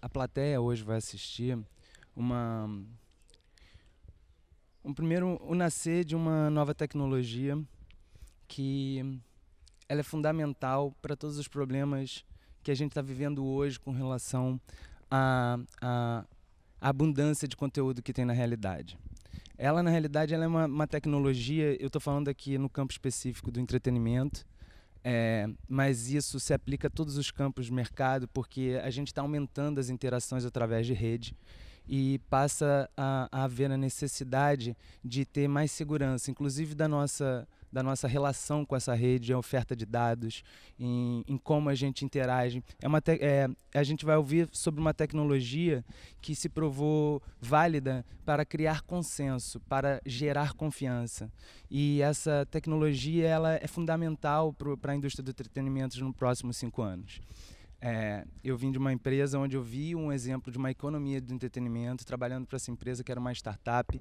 a, plateia hoje vai assistir uma um primeiro o nascer de uma nova tecnologia que ela é fundamental para todos os problemas que a gente está vivendo hoje com relação à a, abundância de conteúdo que tem na realidade. Ela, na realidade, ela é uma, uma tecnologia, eu estou falando aqui no campo específico do entretenimento, é, mas isso se aplica a todos os campos de mercado, porque a gente está aumentando as interações através de rede e passa a, a haver a necessidade de ter mais segurança, inclusive da nossa da nossa relação com essa rede, em é oferta de dados, em, em como a gente interage. É uma é, a gente vai ouvir sobre uma tecnologia que se provou válida para criar consenso, para gerar confiança. E essa tecnologia ela é fundamental para a indústria do entretenimento nos próximos cinco anos. É, eu vim de uma empresa onde eu vi um exemplo de uma economia do entretenimento, trabalhando para essa empresa que era uma startup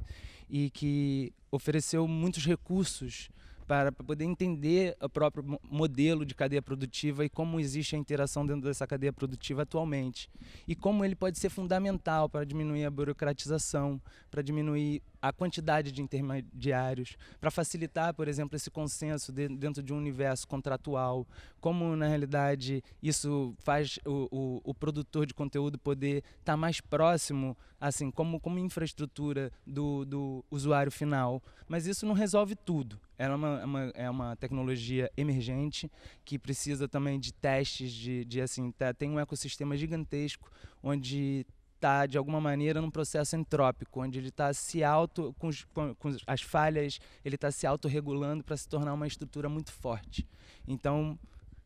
e que ofereceu muitos recursos para poder entender o próprio modelo de cadeia produtiva e como existe a interação dentro dessa cadeia produtiva atualmente. E como ele pode ser fundamental para diminuir a burocratização, para diminuir a quantidade de intermediários, para facilitar, por exemplo, esse consenso de, dentro de um universo contratual, como na realidade isso faz o, o, o produtor de conteúdo poder estar tá mais próximo, assim, como, como infraestrutura do, do usuário final. Mas isso não resolve tudo. Ela é uma, é uma, é uma tecnologia emergente que precisa também de testes, de, de assim, tá, tem um ecossistema gigantesco onde está, de alguma maneira, num processo entrópico, onde ele está se auto, com, os, com, as falhas, ele está se autorregulando para se tornar uma estrutura muito forte. Então,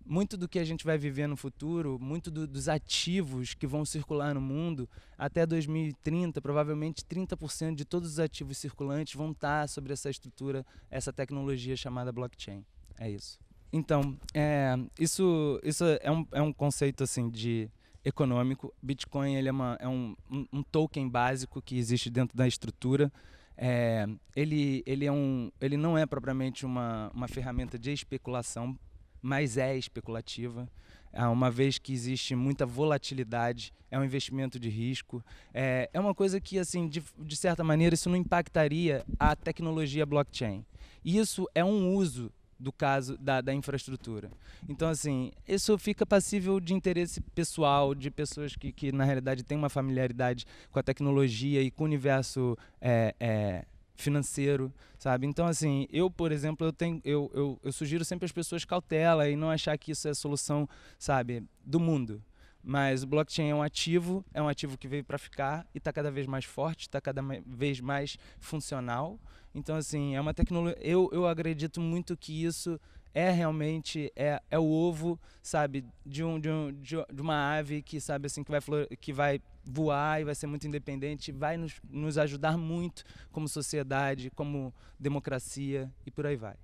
muito do que a gente vai viver no futuro, muito do, dos ativos que vão circular no mundo, até 2030, provavelmente 30% de todos os ativos circulantes vão estar tá sobre essa estrutura, essa tecnologia chamada blockchain. É isso. Então, é, isso, isso é, um, é um conceito assim de econômico. Bitcoin ele é, uma, é um, um, token básico que existe dentro da estrutura. É, ele, ele, é um, ele não é propriamente uma, uma ferramenta de especulação, mas é especulativa, é, uma vez que existe muita volatilidade, é um investimento de risco. É, é uma coisa que, assim, de, de certa maneira, isso não impactaria a tecnologia blockchain. Isso é um uso do caso da, da, infraestrutura. Então, assim, isso fica passível de interesse pessoal, de pessoas que, que na realidade, têm uma familiaridade com a tecnologia e com o universo é, é, financeiro, sabe? Então, assim, eu, por exemplo, eu, tenho, eu, eu, eu sugiro sempre às pessoas cautela e não achar que isso é a solução, sabe, do mundo. Mas o blockchain é um ativo, é um ativo que veio para ficar e está cada vez mais forte, está cada vez mais funcional. Então, assim, é uma tecnologia. Eu, eu acredito muito que isso é realmente é, é o ovo, sabe, de, um, de, um, de uma ave que sabe assim que vai que vai voar e vai ser muito independente, vai nos, nos ajudar muito como sociedade, como democracia e por aí vai.